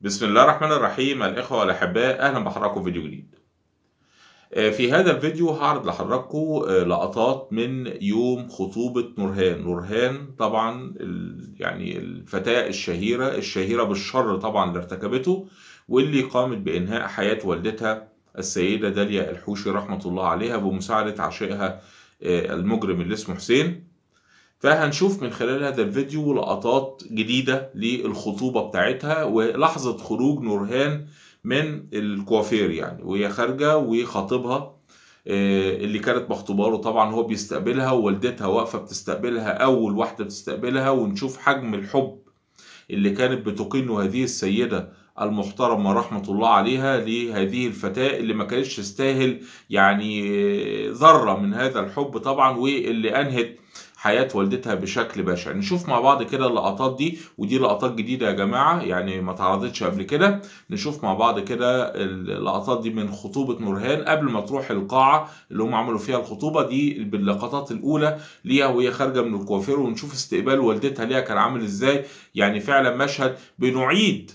بسم الله الرحمن الرحيم الإخوة والأحباء أهلا بحضراتكم فيديو جديد آه، في هذا الفيديو هعرض لحضراتكم آه، لقطات من يوم خطوبة نورهان نورهان طبعا يعني الفتاة الشهيرة الشهيرة بالشر طبعا اللي ارتكبته واللي قامت بإنهاء حياة والدتها السيدة داليا الحوشي رحمة الله عليها بمساعدة عشائها آه، المجرم اللي اسمه حسين فهنشوف من خلال هذا الفيديو لقطات جديدة للخطوبة بتاعتها ولحظة خروج نورهان من الكوافير يعني وهي خارجة وخطيبها آه، اللي كانت مخطوبة له طبعا هو بيستقبلها ووالدتها واقفة بتستقبلها أول واحدة بتستقبلها ونشوف حجم الحب اللي كانت بتقنه هذه السيدة المحترمة رحمة الله عليها لهذه الفتاة اللي ما كانتش تستاهل يعني آه، ذرة من هذا الحب طبعا واللي أنهت حياة والدتها بشكل بشع نشوف مع بعض كده اللقطات دي ودي لقطات جديدة يا جماعة يعني ما تعرضتش قبل كده نشوف مع بعض كده اللقطات دي من خطوبة نورهان قبل ما تروح القاعة اللي هم عملوا فيها الخطوبة دي باللقطات الأولى ليها وهي خارجة من الكوافير ونشوف استقبال والدتها ليها كان عامل ازاي يعني فعلا مشهد بنعيد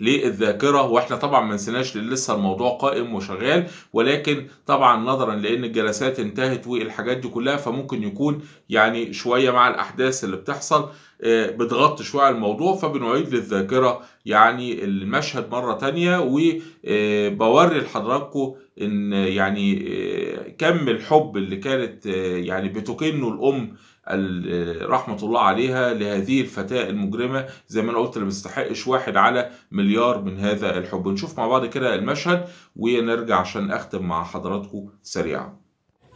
للذاكره واحنا طبعا ما نسيناش لسه الموضوع قائم وشغال ولكن طبعا نظرا لان الجلسات انتهت والحاجات دي كلها فممكن يكون يعني شويه مع الاحداث اللي بتحصل آه، بتغطي شويه على الموضوع فبنعيد للذاكره يعني المشهد مره ثانيه وبوري آه، لحضراتكم ان يعني آه، كم الحب اللي كانت يعني بتكنه الام رحمة الله عليها لهذه الفتاة المجرمة زي ما أنا قلت اللي ما بيستحقش واحد على مليار من هذا الحب نشوف مع بعض كده المشهد ونرجع عشان أختم مع حضراتكم سريعا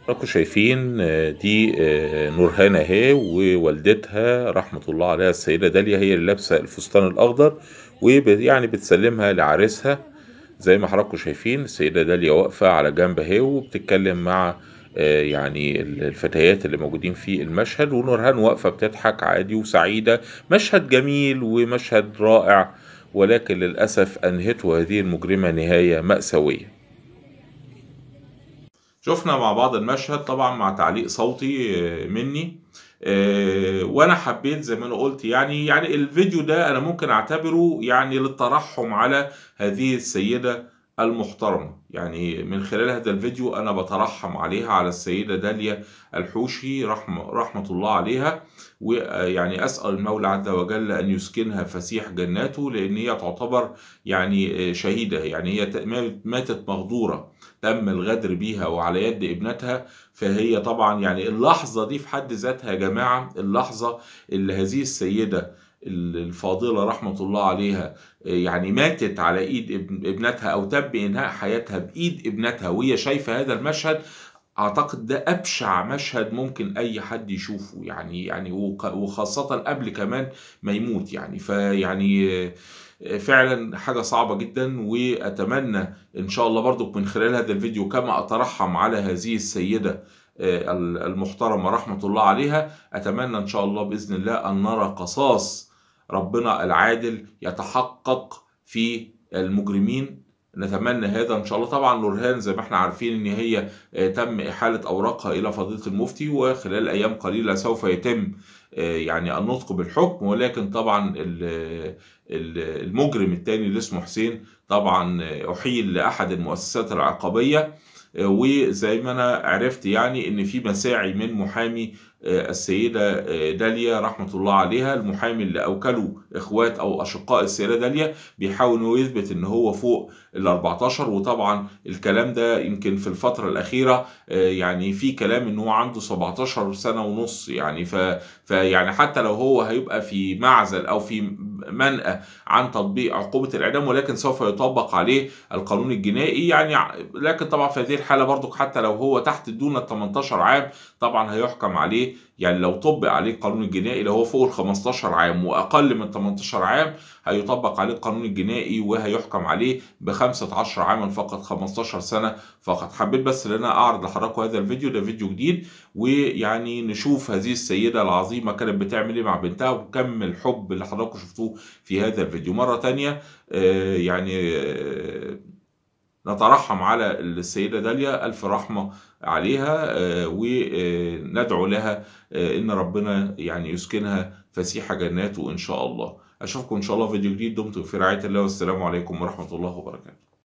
حضراتكم شايفين آه، دي آه، نورهان اهي ووالدتها رحمة الله عليها السيدة داليا هي اللي لابسة الفستان الأخضر ويعني بتسلمها لعريسها زي ما حضراتكم شايفين السيدة داليا واقفة على جنب اهي وبتتكلم مع آه، يعني الفتيات اللي موجودين في المشهد ونورهان واقفة بتضحك عادي وسعيدة مشهد جميل ومشهد رائع ولكن للأسف أنهته هذه المجرمة نهاية مأساوية شفنا مع بعض المشهد طبعا مع تعليق صوتي آه، مني آه، وانا حبيت زي ما انا قلت يعني يعني الفيديو ده انا ممكن اعتبره يعني للترحم على هذه السيده المحترمة يعني من خلال هذا الفيديو أنا بترحم عليها على السيدة داليا الحوشي رحمة, رحمة الله عليها ويعني أسأل المولى عز وجل أن يسكنها فسيح جناته لأن هي تعتبر يعني شهيدة يعني هي ماتت مغدورة تم الغدر بيها وعلى يد ابنتها فهي طبعا يعني اللحظة دي في حد ذاتها يا جماعة اللحظة اللي هذه السيدة الفاضلة رحمة الله عليها آه، يعني ماتت على ايد ابنتها او تم انهاء حياتها بايد ابنتها وهي شايفة هذا المشهد اعتقد ده ابشع مشهد ممكن اي حد يشوفه يعني يعني وخاصة قبل كمان ما يموت يعني فيعني آه، فعلا حاجة صعبة جدا واتمنى ان شاء الله برضو من خلال هذا الفيديو كما اترحم على هذه السيدة آه، المحترمة رحمة الله عليها أتمنى إن شاء الله بإذن الله أن نرى قصاص ربنا العادل يتحقق في المجرمين نتمنى هذا ان شاء الله طبعا نورهان زي ما احنا عارفين ان هي آه، تم احاله اوراقها الى فضيله المفتي وخلال ايام قليله سوف يتم آه، يعني النطق بالحكم ولكن طبعا المجرم الثاني اللي اسمه حسين طبعا آه، احيل لاحد المؤسسات العقابيه وزي ما انا عرفت يعني ان في مساعي من محامي آه، السيدة آه، داليا رحمة الله عليها المحامي اللي أوكله إخوات أو أشقاء السيدة داليا بيحاول إنه يثبت إن هو فوق ال 14 وطبعا الكلام ده يمكن في الفترة الأخيرة آه، يعني في كلام إن هو عنده 17 سنة ونص يعني ف... فيعني حتى لو هو هيبقى في معزل أو في منأى عن تطبيق عقوبة الإعدام ولكن سوف يطبق عليه القانون الجنائي يعني لكن طبعا في هذه الحالة برضك حتى لو هو تحت دون ال 18 عام طبعا هيحكم عليه يعني لو طبق عليه القانون الجنائي لو هو فوق ال 15 عام واقل من 18 عام هيطبق عليه القانون الجنائي وهيحكم عليه ب 15 عاما فقط 15 سنه فقط حبيت بس ان انا اعرض لحضراتكم هذا الفيديو ده فيديو جديد ويعني نشوف هذه السيده العظيمه كانت بتعمل ايه مع بنتها وكم الحب اللي حضراتكم شفتوه في هذا الفيديو مره ثانيه آه يعني آه نترحم على السيدة داليا ألف رحمة عليها آه، وندعو لها آه، إن ربنا يعني يسكنها فسيح جناته إن شاء الله أشوفكم إن شاء الله في فيديو جديد دمتم في رعاية الله والسلام عليكم ورحمة الله وبركاته